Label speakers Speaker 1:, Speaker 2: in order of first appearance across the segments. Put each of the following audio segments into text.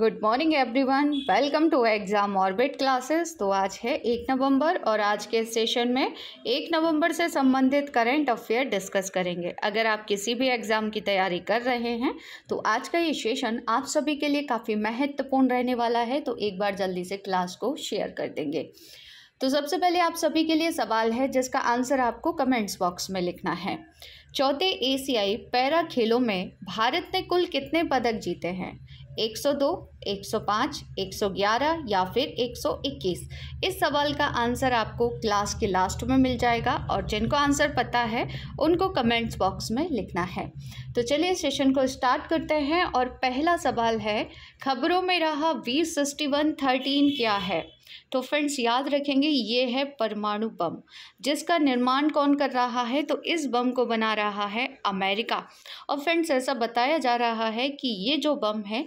Speaker 1: good morning everyone welcome to Exam Orbit classes तो आज है एक नवंबर और आज के सेशन में एक नवंबर से संबंधित करंट अफेयर डिस्कस करेंगे अगर आप किसी भी एग्ज़ाम की तैयारी कर रहे हैं तो आज का ये सेशन आप सभी के लिए काफ़ी महत्वपूर्ण रहने वाला है तो एक बार जल्दी से क्लास को शेयर कर देंगे तो सबसे पहले आप सभी के लिए सवाल है जिसका आंसर आपको कमेंट्स बॉक्स में लिखना है चौथे एशियाई पैरा खेलों में भारत ने कुल कितने पदक जीते हैं 102, 105, 111 या फिर 121 इस सवाल का आंसर आपको क्लास के लास्ट में मिल जाएगा और जिनको आंसर पता है उनको कमेंट्स बॉक्स में लिखना है तो चलिए सेशन को स्टार्ट करते हैं और पहला सवाल है खबरों में रहा वी सिक्सटी वन थर्टीन क्या है तो फ्रेंड्स याद रखेंगे ये है परमाणु बम जिसका निर्माण कौन कर रहा है तो इस बम को बना रहा है अमेरिका और फ्रेंड्स ऐसा बताया जा रहा है कि ये जो बम है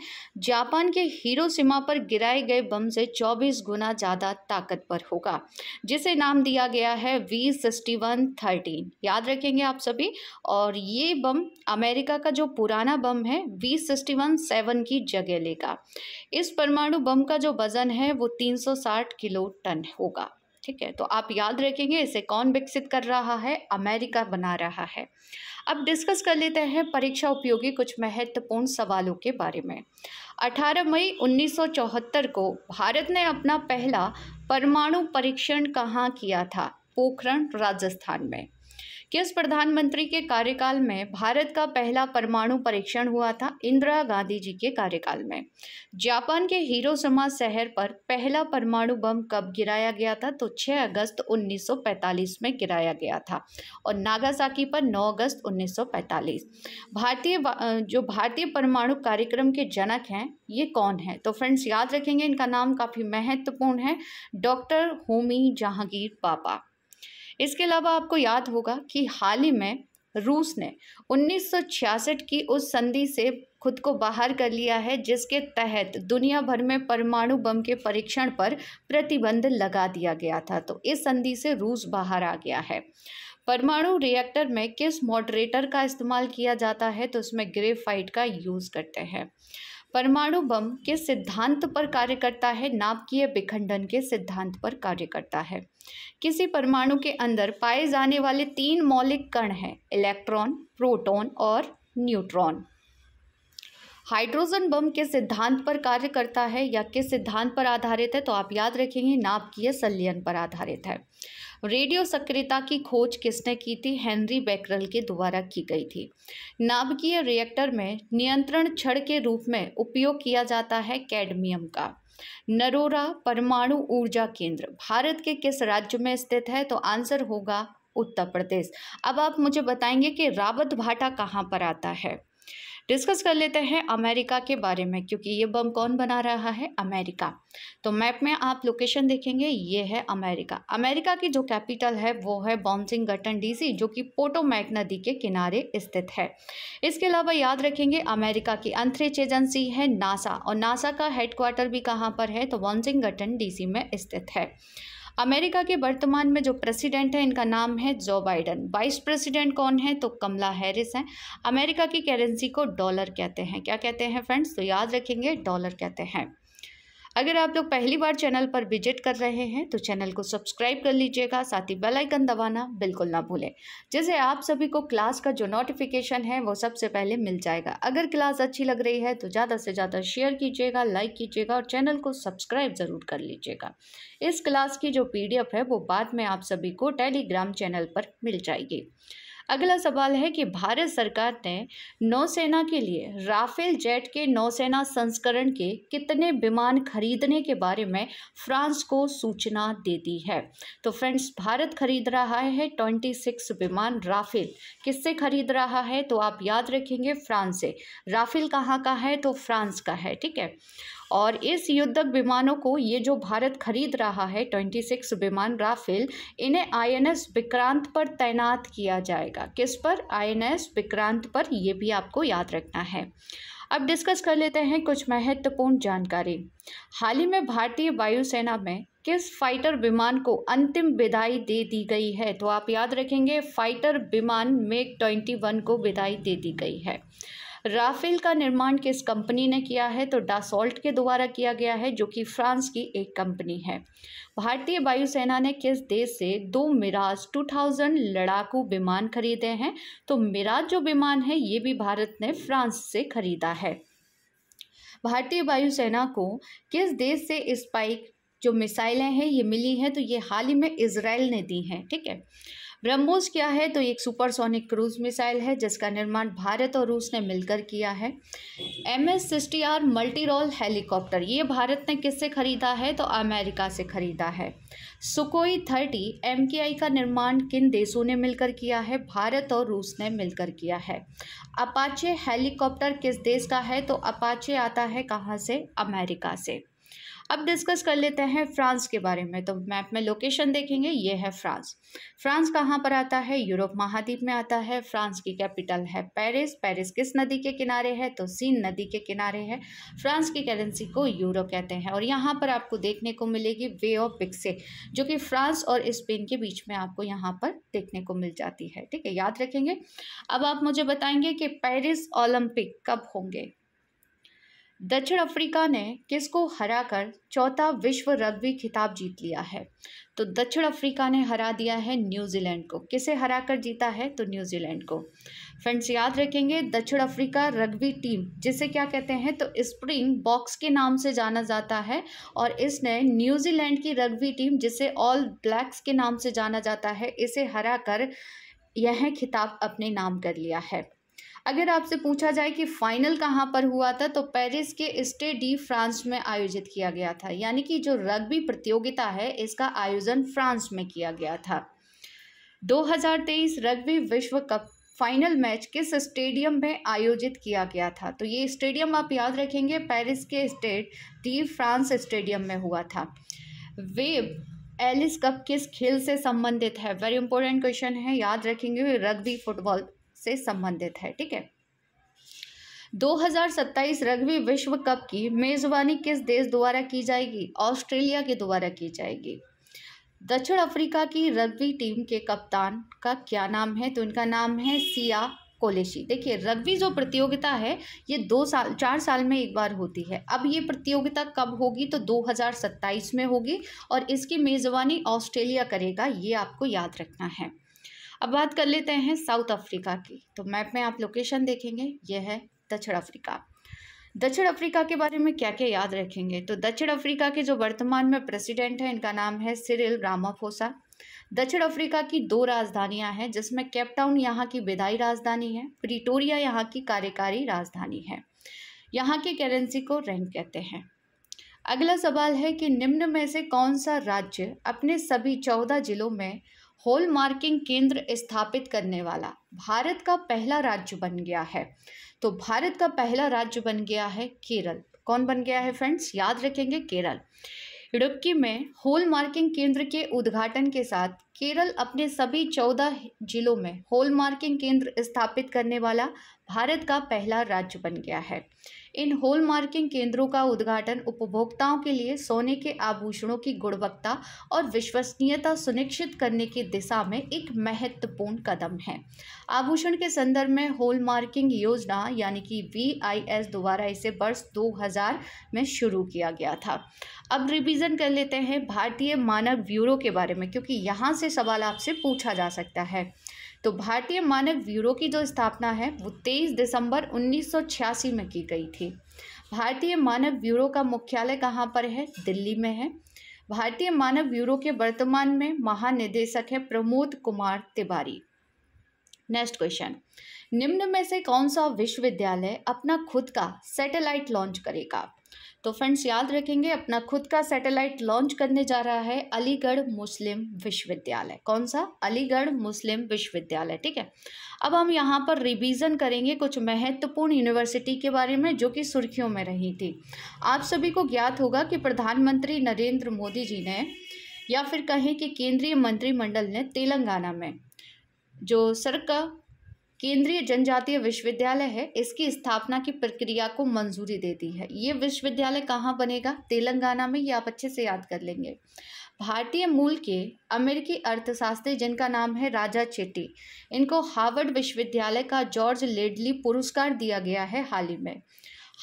Speaker 1: जापान के हीरो पर गिराए गए बम से 24 गुना ज़्यादा ताकतवर होगा जिसे नाम दिया गया है वी सिक्सटी वन थर्टीन याद रखेंगे आप सभी और ये बम अमेरिका का जो पुराना बम है वी सिक्सटी वन सेवन की जगह लेगा इस परमाणु बम का जो वज़न है वो तीन सौ साठ किलो टन होगा ठीक है तो आप याद रखेंगे इसे कौन विकसित कर रहा है अमेरिका बना रहा है अब डिस्कस कर लेते हैं परीक्षा उपयोगी कुछ महत्वपूर्ण सवालों के बारे में 18 मई 1974 को भारत ने अपना पहला परमाणु परीक्षण कहाँ किया था पोखरण राजस्थान में कि उस प्रधानमंत्री के कार्यकाल में भारत का पहला परमाणु परीक्षण हुआ था इंदिरा गांधी जी के कार्यकाल में जापान के हिरोसमा शहर पर पहला परमाणु बम कब गिराया गया था तो 6 अगस्त 1945 में गिराया गया था और नागासाकी पर 9 अगस्त 1945 भारतीय जो भारतीय परमाणु कार्यक्रम के जनक हैं ये कौन है तो फ्रेंड्स याद रखेंगे इनका नाम काफ़ी महत्वपूर्ण है डॉक्टर होमी जहांगीर पापा इसके अलावा आपको याद होगा कि हाल ही में रूस ने 1966 की उस संधि से खुद को बाहर कर लिया है जिसके तहत दुनिया भर में परमाणु बम के परीक्षण पर प्रतिबंध लगा दिया गया था तो इस संधि से रूस बाहर आ गया है परमाणु रिएक्टर में किस मॉडरेटर का इस्तेमाल किया जाता है तो उसमें ग्रेफाइट का यूज़ करते हैं परमाणु बम के सिद्धांत पर कार्य करता है नाभिकीय विखंडन के सिद्धांत पर कार्य करता है किसी परमाणु के अंदर पाए जाने वाले तीन मौलिक कण हैं इलेक्ट्रॉन प्रोटॉन और न्यूट्रॉन हाइड्रोजन बम के सिद्धांत पर कार्य करता है या किस सिद्धांत पर आधारित है तो आप याद रखेंगे नाभिकीय संलयन पर आधारित है रेडियो सक्रियता की खोज किसने की थी हेनरी बैकरल के द्वारा की गई थी नाभिकीय रिएक्टर में नियंत्रण छड़ के रूप में उपयोग किया जाता है कैडमियम का नरोरा परमाणु ऊर्जा केंद्र भारत के किस राज्य में स्थित है तो आंसर होगा उत्तर प्रदेश अब आप मुझे बताएंगे कि रावत भाटा कहाँ पर आता है डिस्कस कर लेते हैं अमेरिका के बारे में क्योंकि ये बम कौन बना रहा है अमेरिका तो मैप में आप लोकेशन देखेंगे ये है अमेरिका अमेरिका की जो कैपिटल है वो है बॉन्सिंग गटन डीसी जो कि पोटोमैक नदी के किनारे स्थित है इसके अलावा याद रखेंगे अमेरिका की अंतरिक्ष एजेंसी है नासा और नासा का हेडक्वार्टर भी कहाँ पर है तो गटन डीसी में स्थित है अमेरिका के वर्तमान में जो प्रेसिडेंट है इनका नाम है जो बाइडन वाइस प्रेसिडेंट कौन है तो कमला हैरिस हैं अमेरिका की करेंसी को डॉलर कहते हैं क्या कहते हैं फ्रेंड्स तो याद रखेंगे डॉलर कहते हैं अगर आप लोग पहली बार चैनल पर विजिट कर रहे हैं तो चैनल को सब्सक्राइब कर लीजिएगा साथ ही बेल आइकन दबाना बिल्कुल ना भूलें जैसे आप सभी को क्लास का जो नोटिफिकेशन है वो सबसे पहले मिल जाएगा अगर क्लास अच्छी लग रही है तो ज़्यादा से ज़्यादा शेयर कीजिएगा लाइक कीजिएगा और चैनल को सब्सक्राइब ज़रूर कर लीजिएगा इस क्लास की जो पी है वो बाद में आप सभी को टेलीग्राम चैनल पर मिल जाएगी अगला सवाल है कि भारत सरकार ने नौसेना के लिए राफेल जेट के नौसेना संस्करण के कितने विमान खरीदने के बारे में फ्रांस को सूचना दे दी है तो फ्रेंड्स भारत खरीद रहा है ट्वेंटी सिक्स विमान राफेल किससे खरीद रहा है तो आप याद रखेंगे फ्रांस से राफेल कहाँ का है तो फ्रांस का है ठीक है और इस युद्धक विमानों को ये जो भारत खरीद रहा है 26 विमान राफेल इन्हें आईएनएस विक्रांत पर तैनात किया जाएगा किस पर आईएनएस विक्रांत पर ये भी आपको याद रखना है अब डिस्कस कर लेते हैं कुछ महत्वपूर्ण जानकारी हाल ही में भारतीय वायुसेना में किस फाइटर विमान को अंतिम विदाई दे दी गई है तो आप याद रखेंगे फाइटर विमान मेक ट्वेंटी वन को विदाई दे दी गई है राफेल का निर्माण किस कंपनी ने किया है तो डासॉल्ट के द्वारा किया गया है जो कि फ्रांस की एक कंपनी है भारतीय वायुसेना ने किस देश से दो मिराज 2000 लड़ाकू विमान खरीदे हैं तो मिराज जो विमान है ये भी भारत ने फ्रांस से खरीदा है भारतीय वायुसेना को किस देश से स्पाइक जो मिसाइलें हैं ये मिली हैं तो ये हाल ही में इसराइल ने दी हैं ठीक है ब्रह्मोस क्या है तो एक सुपरसोनिक क्रूज मिसाइल है जिसका निर्माण भारत और रूस ने मिलकर किया है M S sixty R multi role helicopter ये भारत ने किससे खरीदा है तो अमेरिका से खरीदा है सुकोई थर्टी एम के आई का निर्माण किन देशों ने मिलकर किया है भारत और रूस ने मिलकर किया है अपाचे हेलीकॉप्टर किस देश का है तो अपाचे आता है कहाँ से अमेरिका से अब डिस्कस कर लेते हैं फ्रांस के बारे में तो मैप में लोकेशन देखेंगे ये है फ्रांस फ्रांस कहाँ पर आता है यूरोप महाद्वीप में आता है फ्रांस की कैपिटल है पेरिस पेरिस किस नदी के किनारे है तो सीन नदी के किनारे है फ्रांस की करेंसी को यूरो कहते हैं और यहाँ पर आपको देखने को मिलेगी वे ऑफ पिक्से जो कि फ्रांस और स्पेन के बीच में आपको यहाँ पर देखने को मिल जाती है ठीक है याद रखेंगे अब आप मुझे बताएंगे कि पेरिस ओलंपिक कब होंगे दक्षिण अफ्रीका ने किसको हराकर चौथा विश्व रग्बी खिताब जीत लिया है तो दक्षिण अफ्रीका ने हरा दिया है न्यूजीलैंड को किसे हरा कर जीता है तो न्यूजीलैंड को फ्रेंड्स याद रखेंगे दक्षिण अफ्रीका रग्बी टीम जिसे क्या कहते हैं तो स्प्रिंग बॉक्स के नाम से जाना जाता है और इसने न्यूजीलैंड की रग्बी टीम जिसे ऑल ब्लैक्स के नाम से जाना जाता है इसे हरा कर यह खिताब अपने नाम कर लिया है अगर आपसे पूछा जाए कि फाइनल कहाँ पर हुआ था तो पेरिस के स्टेट डी फ्रांस में आयोजित किया गया था यानी कि जो रग्बी प्रतियोगिता है इसका आयोजन फ्रांस में किया गया था 2023 रग्बी विश्व कप फाइनल मैच किस स्टेडियम में आयोजित किया गया था तो ये स्टेडियम आप याद रखेंगे पेरिस के स्टेट डी फ्रांस स्टेडियम में हुआ था वेब एलिस कप किस खेल से संबंधित है वेरी इंपॉर्टेंट क्वेश्चन है याद रखेंगे रग्बी फुटबॉल से संबंधित है ठीक है 2027 रग्बी विश्व कप की मेज़बानी किस देश द्वारा की जाएगी ऑस्ट्रेलिया के द्वारा की जाएगी दक्षिण अफ्रीका की रग्बी टीम के कप्तान का क्या नाम है तो इनका नाम है सिया कोलेशी देखिए रग्बी जो प्रतियोगिता है ये दो साल चार साल में एक बार होती है अब ये प्रतियोगिता कब होगी तो 2027 में होगी और इसकी मेज़बानी ऑस्ट्रेलिया करेगा ये आपको याद रखना है अब बात कर लेते हैं साउथ अफ्रीका की तो मैप में आप लोकेशन देखेंगे यह है दक्षिण अफ्रीका दक्षिण अफ्रीका के बारे में क्या क्या याद रखेंगे तो दक्षिण अफ्रीका के जो वर्तमान में प्रेसिडेंट हैं इनका नाम है सिरिल रामाफोसा दक्षिण अफ्रीका की दो राजधानियां हैं जिसमें केपटाउन यहाँ की विदाई राजधानी है प्रिटोरिया यहाँ की कार्यकारी राजधानी है यहाँ की करेंसी को रैंक कहते हैं अगला सवाल है कि निम्न में से कौन सा राज्य अपने सभी चौदह जिलों में होल मार्किंग केंद्र स्थापित करने वाला भारत का पहला राज्य बन गया है तो भारत का पहला राज्य बन गया है केरल कौन बन गया है फ्रेंड्स याद रखेंगे केरल इडुक्की में होल मार्किंग केंद्र के उद्घाटन के साथ केरल अपने सभी चौदह जिलों में होल मार्किंग केंद्र स्थापित करने वाला भारत का पहला राज्य बन गया है इन होल मार्किंग केंद्रों का उद्घाटन उपभोक्ताओं के लिए सोने के आभूषणों की गुणवत्ता और विश्वसनीयता सुनिश्चित करने की दिशा में एक महत्वपूर्ण कदम है आभूषण के संदर्भ में होल मार्किंग योजना यानी कि वी द्वारा इसे वर्ष 2000 में शुरू किया गया था अब रिविजन कर लेते हैं भारतीय मानक ब्यूरो के बारे में क्योंकि यहाँ से सवाल आपसे पूछा जा सकता है तो भारतीय मानक ब्यूरो की जो स्थापना है वो 23 दिसंबर 1986 में की गई थी भारतीय मानक ब्यूरो का मुख्यालय कहाँ पर है दिल्ली में है भारतीय मानव ब्यूरो के वर्तमान में महानिदेशक है प्रमोद कुमार तिवारी नेक्स्ट क्वेश्चन निम्न में से कौन सा विश्वविद्यालय अपना खुद का सैटेलाइट लॉन्च करेगा तो फ्रेंड्स याद रखेंगे अपना खुद का सैटेलाइट लॉन्च करने जा रहा है अलीगढ़ मुस्लिम विश्वविद्यालय कौन सा अलीगढ़ मुस्लिम विश्वविद्यालय ठीक है अब हम यहाँ पर रिवीजन करेंगे कुछ महत्वपूर्ण यूनिवर्सिटी के बारे में जो कि सुर्खियों में रही थी आप सभी को ज्ञात होगा कि प्रधानमंत्री नरेंद्र मोदी जी ने या फिर कहें कि केंद्रीय मंत्रिमंडल ने तेलंगाना में जो सड़क केंद्रीय जनजातीय विश्वविद्यालय है इसकी स्थापना की प्रक्रिया को मंजूरी दे दी है ये विश्वविद्यालय कहाँ बनेगा तेलंगाना में ये आप अच्छे से याद कर लेंगे भारतीय मूल के अमेरिकी अर्थशास्त्री जिनका नाम है राजा चेट्टी इनको हार्वर्ड विश्वविद्यालय का जॉर्ज लेडली पुरस्कार दिया गया है हाल ही में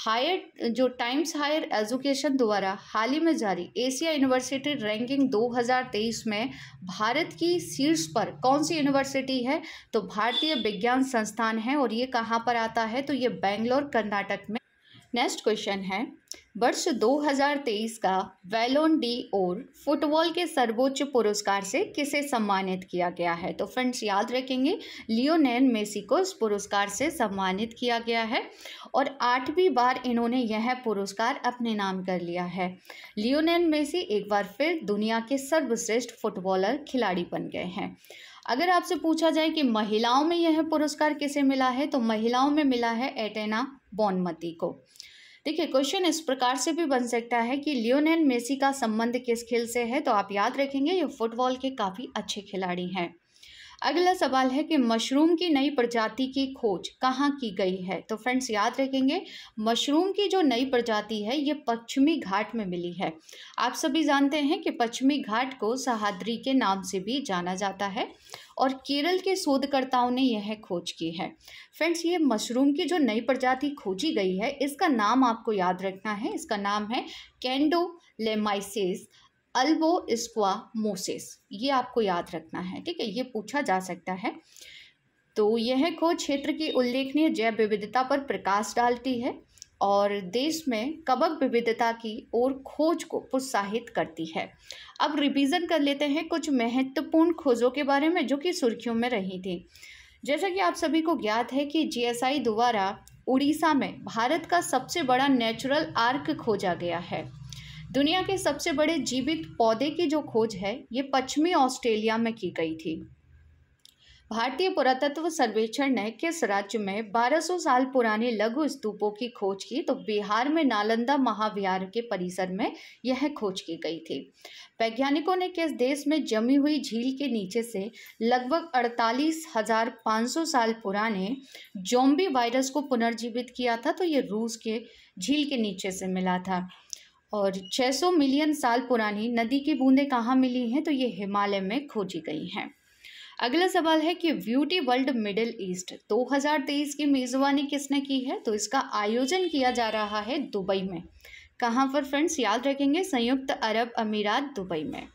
Speaker 1: हायर जो टाइम्स हायर एजुकेशन द्वारा हाल ही में जारी एशिया यूनिवर्सिटी रैंकिंग 2023 में भारत की शीर्ष पर कौन सी यूनिवर्सिटी है तो भारतीय विज्ञान संस्थान है और ये कहाँ पर आता है तो ये बेंगलोर कर्नाटक में नेक्स्ट क्वेश्चन है वर्ष 2023 का वेलोन डी ओर फुटबॉल के सर्वोच्च पुरस्कार से किसे सम्मानित किया गया है तो फ्रेंड्स याद रखेंगे लियोनेल मेसी को इस पुरस्कार से सम्मानित किया गया है और आठवीं बार इन्होंने यह पुरस्कार अपने नाम कर लिया है लियोनेल मेसी एक बार फिर दुनिया के सर्वश्रेष्ठ फुटबॉलर खिलाड़ी बन गए हैं अगर आपसे पूछा जाए कि महिलाओं में यह पुरस्कार किसे मिला है तो महिलाओं में मिला है एटेना बोनमती को देखिए क्वेश्चन इस प्रकार से भी बन सकता है कि लियोनेल मेसी का संबंध किस खेल से है तो आप याद रखेंगे ये फुटबॉल के काफ़ी अच्छे खिलाड़ी हैं अगला सवाल है कि मशरूम की नई प्रजाति की खोज कहाँ की गई है तो फ्रेंड्स याद रखेंगे मशरूम की जो नई प्रजाति है ये पश्चिमी घाट में मिली है आप सभी जानते हैं कि पश्चिमी घाट को सहाद्री के नाम से भी जाना जाता है और केरल के शोधकर्ताओं ने यह खोज की है फ्रेंड्स ये मशरूम की जो नई प्रजाति खोजी गई है इसका नाम आपको याद रखना है इसका नाम है कैंडो लेमाइसिस अल्बो स्क्वा मोसेस ये आपको याद रखना है ठीक है ये पूछा जा सकता है तो यह खोज क्षेत्र की उल्लेखनीय जैव विविधता पर प्रकाश डालती है और देश में कबक विविधता की ओर खोज को प्रोत्साहित करती है अब रिवीजन कर लेते हैं कुछ महत्वपूर्ण खोजों के बारे में जो कि सुर्खियों में रही थी जैसा कि आप सभी को ज्ञात है कि जीएसआई द्वारा उड़ीसा में भारत का सबसे बड़ा नेचुरल आर्क खोजा गया है दुनिया के सबसे बड़े जीवित पौधे की जो खोज है ये पश्चिमी ऑस्ट्रेलिया में की गई थी भारतीय पुरातत्व सर्वेक्षण ने किस राज्य में 1200 साल पुराने लघु स्तूपों की खोज की तो बिहार में नालंदा महाविहार के परिसर में यह खोज की गई थी वैज्ञानिकों ने किस देश में जमी हुई झील के नीचे से लगभग अड़तालीस हजार पाँच सौ साल पुराने जोम्बी वायरस को पुनर्जीवित किया था तो ये रूस के झील के नीचे से मिला था और 600 मिलियन साल पुरानी नदी की बूंदें कहाँ मिली हैं तो ये हिमालय में खोजी गई हैं अगला सवाल है कि ब्यूटी वर्ल्ड मिडिल ईस्ट 2023 की मेज़बानी किसने की है तो इसका आयोजन किया जा रहा है दुबई में कहाँ पर फ्रेंड्स याद रखेंगे संयुक्त अरब अमीरात दुबई में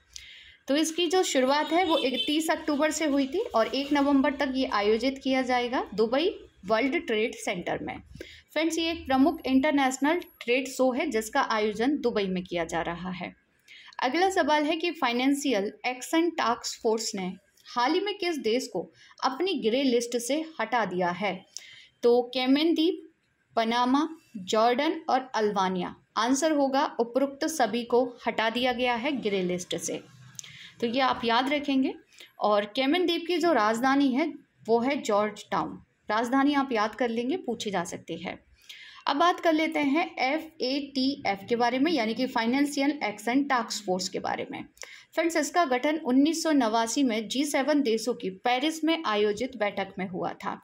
Speaker 1: तो इसकी जो शुरुआत है वो इकतीस अक्टूबर से हुई थी और एक नवंबर तक ये आयोजित किया जाएगा दुबई वर्ल्ड ट्रेड सेंटर में फ्रेंड्स ये एक प्रमुख इंटरनेशनल ट्रेड शो है जिसका आयोजन दुबई में किया जा रहा है अगला सवाल है कि फाइनेंशियल एक्शन टास्क फोर्स ने हाल ही में किस देश को अपनी ग्रे लिस्ट से हटा दिया है तो केमेन द्वीप पनामा जॉर्डन और अल्बानिया आंसर होगा उपरोक्त सभी को हटा दिया गया है ग्रे लिस्ट से तो ये आप याद रखेंगे और केमेन द्वीप की जो राजधानी है वो है जॉर्ज टाउन राजधानी आप याद कर लेंगे पूछी जा सकती है अब बात कर लेते हैं एफ ए टी एफ के बारे में यानी कि फाइनेंशियल एक्शन टास्क फोर्स के बारे में फ्रेंड्स इसका गठन उन्नीस में जी सेवन देशों की पेरिस में आयोजित बैठक में हुआ था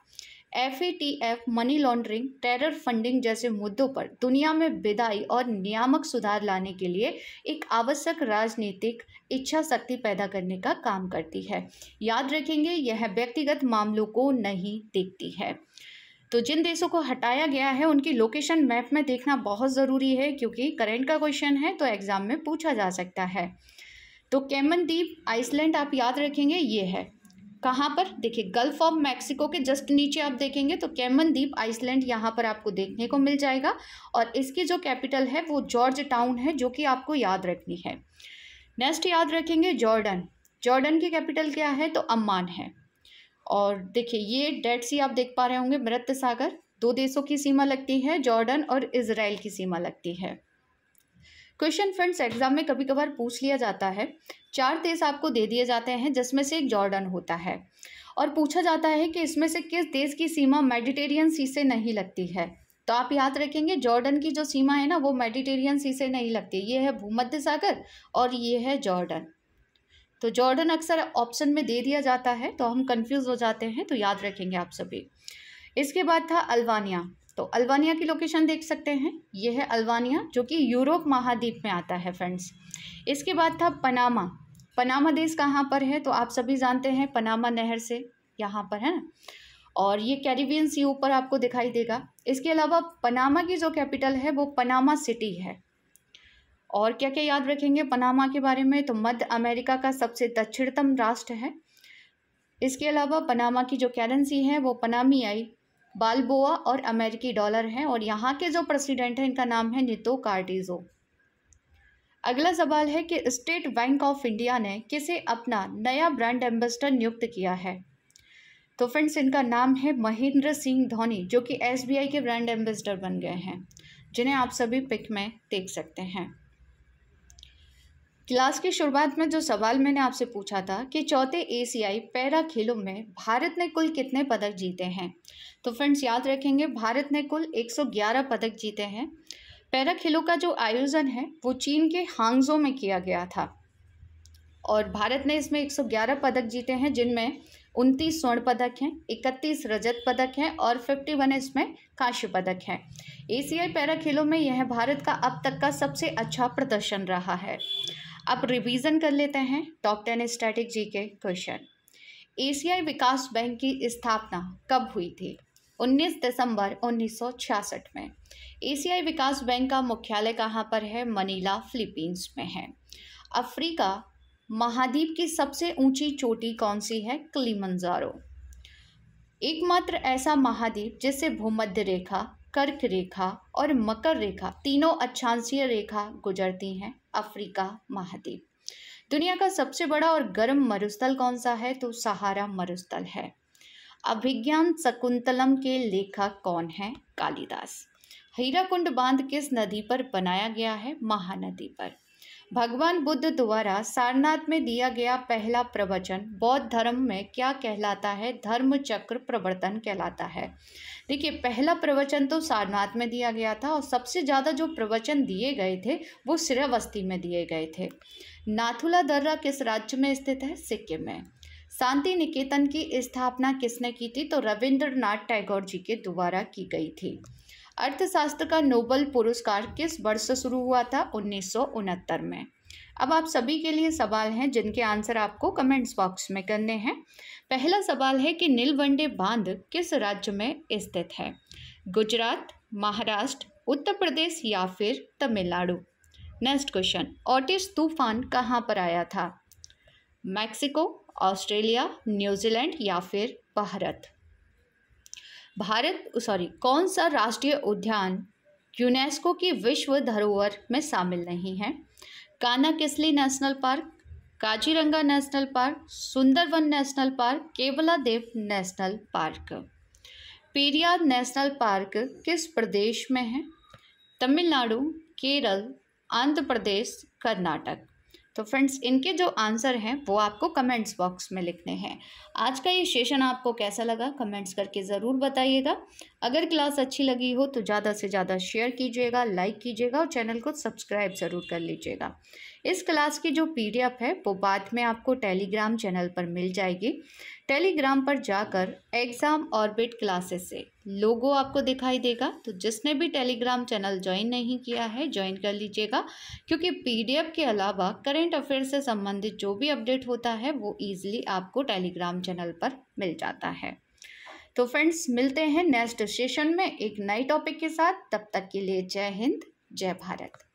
Speaker 1: F money laundering terror funding जैसे मुद्दों पर दुनिया में विदाई और नियामक सुधार लाने के लिए एक आवश्यक राजनीतिक इच्छा शक्ति पैदा करने का काम करती है याद रखेंगे यह व्यक्तिगत मामलों को नहीं देखती है तो जिन देशों को हटाया गया है उनकी लोकेशन मैप में देखना बहुत ज़रूरी है क्योंकि करेंट का क्वेश्चन है तो एग्ज़ाम में पूछा जा सकता है तो कैमन द्वीप आइसलैंड आप याद रखेंगे ये है कहाँ पर देखिए गल्फ ऑफ मैक्सिको के जस्ट नीचे आप देखेंगे तो कैमन द्वीप आइसलैंड यहाँ पर आपको देखने को मिल जाएगा और इसकी जो कैपिटल है वो जॉर्ज टाउन है जो कि आपको याद रखनी है नेक्स्ट याद रखेंगे जॉर्डन जॉर्डन की कैपिटल क्या है तो अम्मान है और देखिए ये डेड सी आप देख पा रहे होंगे मृत सागर दो देशों की सीमा लगती है जॉर्डन और इसराइल की सीमा लगती है क्वेश्चन फ्रेंड्स एग्जाम में कभी कभार पूछ लिया जाता है चार देश आपको दे दिए जाते हैं जिसमें से एक जॉर्डन होता है और पूछा जाता है कि इसमें से किस देश की सीमा मेडिटेरियन सी से नहीं लगती है तो आप याद रखेंगे जॉर्डन की जो सीमा है ना वो मेडिटेरियन सी से नहीं लगती ये है भूमध्य सागर और ये है जॉर्डन तो जॉर्डन अक्सर ऑप्शन में दे दिया जाता है तो हम कंफ्यूज हो जाते हैं तो याद रखेंगे आप सभी इसके बाद था अल्वानिया तो अल्बानिया की लोकेशन देख सकते हैं ये है अल्बानिया जो कि यूरोप महाद्वीप में आता है फ्रेंड्स इसके बाद था पनामा पनामा देश कहाँ पर है तो आप सभी जानते हैं पनामा नहर से यहाँ पर है ना और ये कैरिबियन सी ऊपर आपको दिखाई देगा इसके अलावा पनामा की जो कैपिटल है वो पनामा सिटी है और क्या क्या याद रखेंगे पनामा के बारे में तो मध्य अमेरिका का सबसे दक्षिणतम राष्ट्र है इसके अलावा पनामा की जो करेंसी है वो पनामी आई बालबोआ और अमेरिकी डॉलर हैं और यहाँ के जो प्रेसिडेंट हैं इनका नाम है नितो कार्टिजो अगला सवाल है कि स्टेट बैंक ऑफ इंडिया ने किसे अपना नया ब्रांड एम्बेसडर नियुक्त किया है तो फ्रेंड्स इनका नाम है महेंद्र सिंह धोनी जो कि एसबीआई के ब्रांड एम्बेसडर बन गए हैं जिन्हें आप सभी पिक में देख सकते हैं क्लास की शुरुआत में जो सवाल मैंने आपसे पूछा था कि चौथे एशियाई पैरा खेलों में भारत ने कुल कितने पदक जीते हैं तो फ्रेंड्स याद रखेंगे भारत ने कुल 111 पदक जीते हैं पैरा खेलों का जो आयोजन है वो चीन के हांगजो में किया गया था और भारत ने इसमें 111 पदक जीते हैं जिनमें उनतीस स्वर्ण पदक हैं इकतीस रजत पदक हैं और फिफ्टी वन इसमें कांस्य पदक हैं एशियाई पैरा खेलों में यह भारत का अब तक का सबसे अच्छा प्रदर्शन रहा है अब रिवीजन कर लेते हैं टॉप टेन स्टैटिक जी के क्वेश्चन एशियाई विकास बैंक की स्थापना कब हुई थी 19 दिसंबर 1966 में एशियाई विकास बैंक का मुख्यालय कहाँ पर है मनीला फिलीपींस में है अफ्रीका महाद्वीप की सबसे ऊंची चोटी कौन सी है क्लीमंजारो एकमात्र ऐसा महाद्वीप जिसे भूमध्य रेखा कर्क रेखा और मकर रेखा तीनों अक्षांशीय रेखा गुजरती हैं अफ्रीका महाद्वीप दुनिया का सबसे बड़ा और गर्म मरुस्थल कौन सा है तो सहारा मरुस्थल है अभिज्ञान शकुंतलम के लेखक कौन हैं कालिदास हीराकुंड बांध किस नदी पर बनाया गया है महानदी पर भगवान बुद्ध द्वारा सारनाथ में दिया गया पहला प्रवचन बौद्ध धर्म में क्या कहलाता है धर्म चक्र प्रवर्तन कहलाता है देखिए पहला प्रवचन तो सारनाथ में दिया गया था और सबसे ज़्यादा जो प्रवचन दिए गए थे वो श्रेवस्ती में दिए गए थे नाथुला दर्रा किस राज्य में स्थित है सिक्किम में शांति निकेतन की स्थापना किसने की थी तो रविंद्रनाथ टैगोर जी के द्वारा की गई थी अर्थशास्त्र का नोबल पुरस्कार किस वर्ष शुरू हुआ था उन्नीस में अब आप सभी के लिए सवाल हैं जिनके आंसर आपको कमेंट्स बॉक्स में करने हैं पहला सवाल है कि नीलवंडे बांध किस राज्य में स्थित है गुजरात महाराष्ट्र उत्तर प्रदेश या फिर तमिलनाडु नेक्स्ट क्वेश्चन ऑटिस तूफान कहाँ पर आया था मैक्सिको ऑस्ट्रेलिया न्यूजीलैंड या फिर भारत भारत सॉरी कौन सा राष्ट्रीय उद्यान यूनेस्को की विश्व धरोहर में शामिल नहीं है Kanha Kisli National Park Kaziranga National Park Sundarban National Park Keola Deo National Park Periyar National Park किस प्रदेश में है तमिलनाडु केरल आंध्र प्रदेश कर्नाटक तो फ्रेंड्स इनके जो आंसर हैं वो आपको कमेंट्स बॉक्स में लिखने हैं आज का ये सेशन आपको कैसा लगा कमेंट्स करके ज़रूर बताइएगा अगर क्लास अच्छी लगी हो तो ज़्यादा से ज़्यादा शेयर कीजिएगा लाइक कीजिएगा और चैनल को सब्सक्राइब ज़रूर कर लीजिएगा इस क्लास की जो पीडीएफ है वो बाद में आपको टेलीग्राम चैनल पर मिल जाएगी टेलीग्राम पर जाकर एग्ज़ाम ऑर्बिट क्लासेस से लोगो आपको दिखाई देगा तो जिसने भी टेलीग्राम चैनल ज्वाइन नहीं किया है ज्वाइन कर लीजिएगा क्योंकि पीडीएफ के अलावा करेंट अफेयर से संबंधित जो भी अपडेट होता है वो ईजिली आपको टेलीग्राम चैनल पर मिल जाता है तो फ्रेंड्स मिलते हैं नेक्स्ट सेशन में एक नए टॉपिक के साथ तब तक के लिए जय हिंद जय भारत